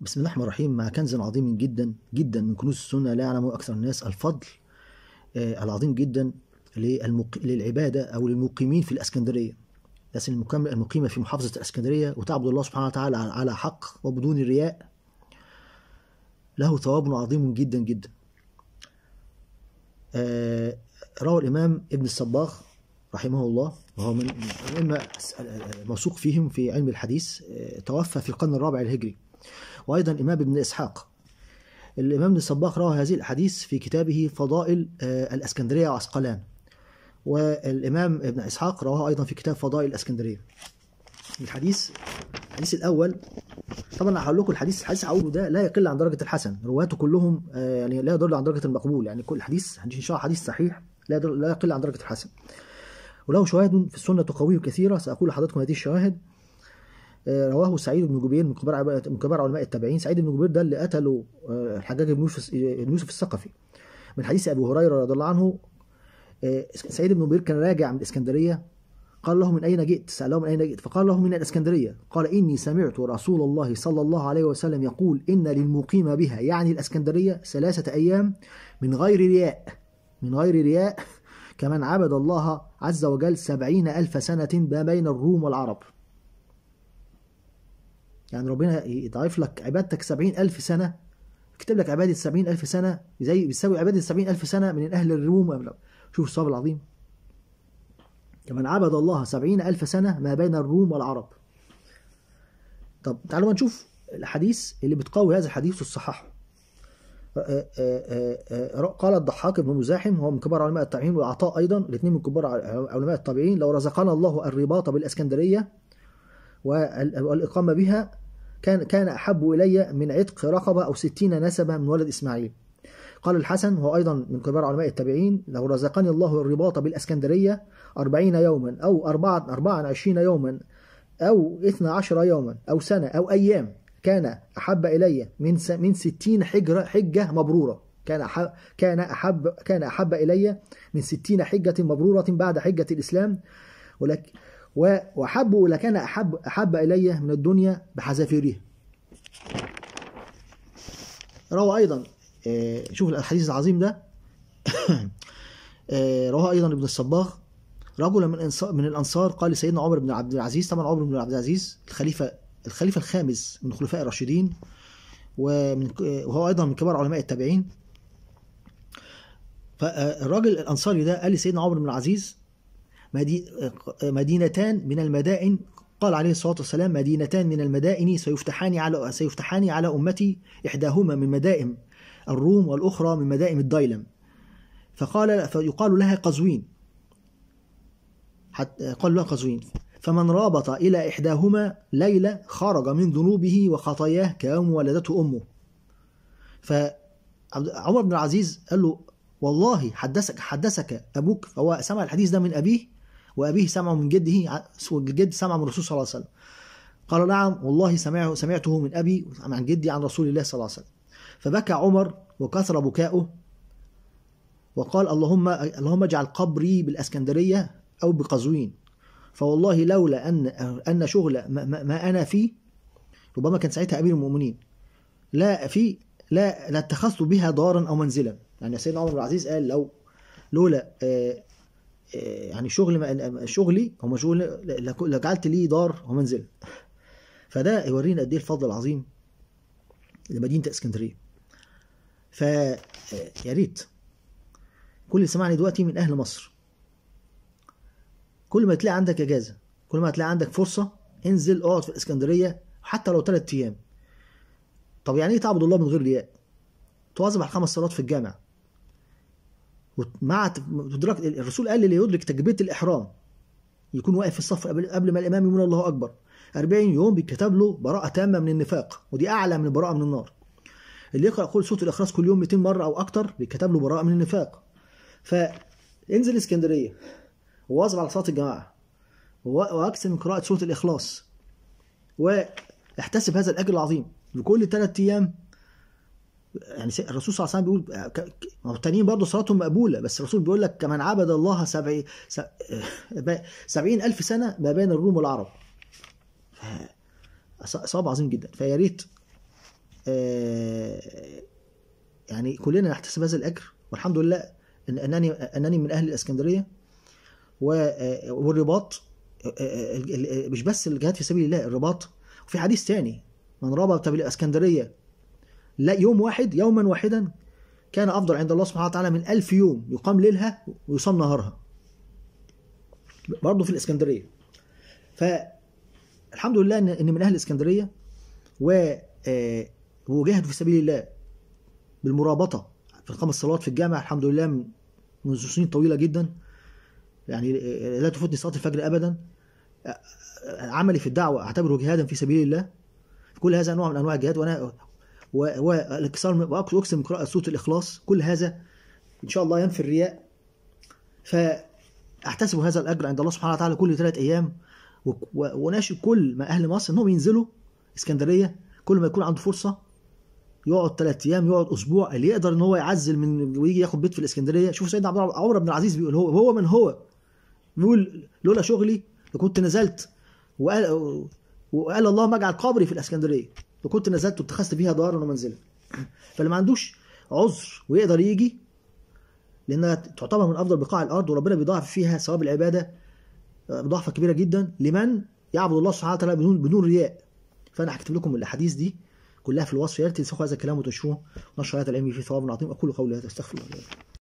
بسم الله الرحمن الرحيم مع كنز عظيم جدا جدا من كنوز السنة لا يعلمه أكثر الناس الفضل آه، العظيم جدا للعبادة أو للمقيمين في الأسكندرية الناس المقيمة في محافظة الأسكندرية وتعبد الله سبحانه وتعالى على حق وبدون رياء له ثواب عظيم جدا جدا آه، روى الإمام ابن الصباغ رحمه الله وهو من الائمه الموثوق آه، فيهم في علم الحديث توفى في القرن الرابع الهجري وأيضا الإمام ابن إسحاق الإمام ابن الصباغ روى هذه الأحاديث في كتابه فضائل آه، الأسكندرية وعسقلان والإمام ابن إسحاق رواها أيضا في كتاب فضائل الأسكندرية الحديث الحديث الأول طبعا هقول لكم الحديث الحديث هقوله ده لا يقل عن درجة الحسن رواته كلهم آه، يعني لا يدل عن درجة المقبول يعني كل حديث إن شاء الله حديث صحيح لا لا يقل عن درجة الحسن وله شواهد في السنة تقويه كثيرة سأقول لحضراتكم هذه الشواهد آه، رواه سعيد بن جبير من كبار من كبار علماء التابعين سعيد بن جبير ده اللي قتله آه، الحجاج بن يوسف بن آه، يوسف الثقفي من حديث ابي هريره رضي الله عنه سعيد بن جبير كان راجع من الاسكندريه قال له من اين جئت سالهم من اين جئت فقال له من الاسكندريه قال اني سمعت رسول الله صلى الله عليه وسلم يقول ان للمقيم بها يعني الاسكندريه ثلاثه ايام من غير رياء من غير رياء كمن عبد الله عز وجل سبعين ألف سنة ما بين الروم والعرب يعني ربنا يضاعف لك عبادتك سبعين ألف سنة يكتب لك عبادة سبعين ألف سنة زي بيساوي عبادة سبعين ألف سنة من أهل الروم شوف الصواب العظيم كمن عبد الله سبعين ألف سنة ما بين الروم والعرب طب تعالوا نشوف الحديث اللي بتقوي هذا الحديث وتصححه أه، أه، أه، قال الضحاك بن مزاحم هو من كبار علماء التابعين والعطاء أيضا الاثنين من كبار علماء التابعين لو رزقنا الله الرباط بالإسكندرية والإقامة بها كان كان احب الي من عتق رقبه او 60 نسبه من ولد اسماعيل. قال الحسن وهو ايضا من كبار علماء التابعين لو رزقني الله الرباط بالاسكندريه 40 يوما او أربعة 24 يوما او 12 يوما او سنه او ايام كان احب الي من من 60 حجره حجه مبروره كان كان احب كان احب الي من 60 حجه مبروره بعد حجه الاسلام ولكن وأحبه لكان أحب, أحب إلي من الدنيا بحذافيرها روى أيضا آه، شوف الحديث العظيم ده آه، رواه أيضا ابن الصباغ رجل من من الأنصار قال لسيدنا عمر بن عبد العزيز طبعا عمر بن عبد العزيز الخليفة الخليفة الخامس من الخلفاء الراشدين ومن آه، وهو أيضا من كبار علماء التابعين فالراجل الأنصاري ده قال لسيدنا عمر بن العزيز مدينتان من المدائن قال عليه الصلاة والسلام مدينتان من المدائن سيفتحان على سيفتحان على أمتي إحداهما من مدائن الروم والأخرى من مدائن الديلم فقال فيقال لها قزوين حتى قال لها قزوين فمن رابط إلى إحداهما ليلة خرج من ذنوبه وخطاياه كيوم ولدته أمه فعمر بن العزيز قال له والله حدثك حدثك أبوك فهو سمع الحديث ده من أبيه وأبيه سمعه من جده جد سمعه من الرسول صلى الله عليه وسلم قال نعم والله سمعه سمعته من أبي عن جدي عن رسول الله صلى الله عليه وسلم فبكى عمر وكثر بكاؤه وقال اللهم اللهم اجعل قبري بالاسكندريه او بقزوين فوالله لولا ان ان شغل ما, ما انا فيه ربما كان ساعتها امير المؤمنين لا في لا لاتخذت بها دارا او منزلا يعني سيدنا عمر بن العزيز قال لو لولا آه، آه، يعني شغل شغلي هو مشغول لجعلت لي دار ومنزل فده يورينا قد ايه الفضل العظيم لمدينه اسكندريه فيا آه، ريت كل اللي سمعني دلوقتي من اهل مصر كل ما تلاقي عندك اجازه كل ما تلاقي عندك فرصه انزل اقعد في الاسكندريه حتى لو ثلاث ايام طب يعني ايه تعبد الله من غير رياء تواظب على خمس صلوات في الجامع ومع تدرك الرسول قال اللي يدرك تكبيره الاحرام يكون واقف في الصف قبل, قبل ما الامام يقول الله اكبر 40 يوم بيتكتب له براءه تامه من النفاق ودي اعلى من البراءه من النار اللي يقرا كل سوره الاخلاص كل يوم 200 مره او اكتر بيتكتب له براءه من النفاق فانزل اسكندريه وواظب على صلاه الجماعه واكثر من قراءه سوره الاخلاص واحتسب هذا الاجر العظيم لكل ثلاث ايام يعني الرسول صلى الله عليه وسلم بيقول آه، ما هو التانيين برضه صلاتهم مقبوله بس الرسول بيقول لك كمن عبد الله سبعي آه، سبعين ألف سنة ما بين الروم والعرب صواب عظيم جدا فيا ريت آه، يعني كلنا نحتسب هذا الأجر والحمد لله إن أنني أنني من أهل الإسكندرية والرباط مش بس الجهاد في سبيل الله الرباط وفي حديث ثاني من ربط بالإسكندرية لا يوم واحد يوما واحدا كان أفضل عند الله سبحانه وتعالى من ألف يوم يقام ليلها ويصام نهارها برضه في الإسكندرية فالحمد لله إن من أهل الإسكندرية و آه، وجاهدوا في سبيل الله بالمرابطة في اقام الصلوات في الجامع الحمد لله منذ سنين طويلة جدا يعني آه، آه، لا تفوتني صلاة الفجر أبدا عملي في الدعوة أعتبره جهادا في سبيل الله كل هذا نوع من أنواع الجهاد وأنا والاكثار واقسم من قراءه سوره الاخلاص كل هذا ان شاء الله ينفي الرياء فاحتسب هذا الاجر عند الله سبحانه وتعالى كل ثلاث ايام وناشد كل ما اهل مصر انهم ينزلوا اسكندريه كل ما يكون عنده فرصه يقعد ثلاث ايام يقعد اسبوع اللي يقدر ان هو يعزل من ويجي ياخد بيت في الاسكندريه شوف سيدنا عبد عمر بن العزيز بيقول هو هو من هو بيقول لولا شغلي لكنت نزلت وقال وقال اللهم اجعل قبري في الاسكندريه وكنت نزلت واتخذت فيها دارا ومنزلا فاللي ما عندوش عذر ويقدر يجي لانها تعتبر من افضل بقاع الارض وربنا بيضاعف فيها ثواب العباده مضاعفه آه، كبيره جدا لمن يعبد الله سبحانه وتعالى بدون بدون رياء فانا هكتب لكم الاحاديث دي كلها في الوصف يا ريت تنسخوا هذا الكلام وتنشروه نشر هذا العلم في ثواب عظيم اقول قولي هذا استغفر الله